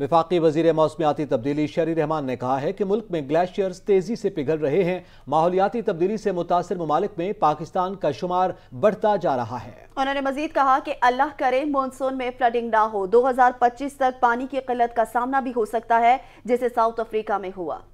विफाकी वजीर मौसमियाती तब्दीली शरी रहमान ने कहा है कि मुल्क में ग्लेशियर्स तेजी से पिघल रहे हैं माहौलियाती तब्दीली से मुतासर ममालिक में पाकिस्तान का शुमार बढ़ता जा रहा है उन्होंने मजीद कहा कि अल्लाह करे मानसून में फ्लडिंग ना हो 2025 तक पानी की किल्लत का सामना भी हो सकता है जैसे साउथ अफ्रीका में हुआ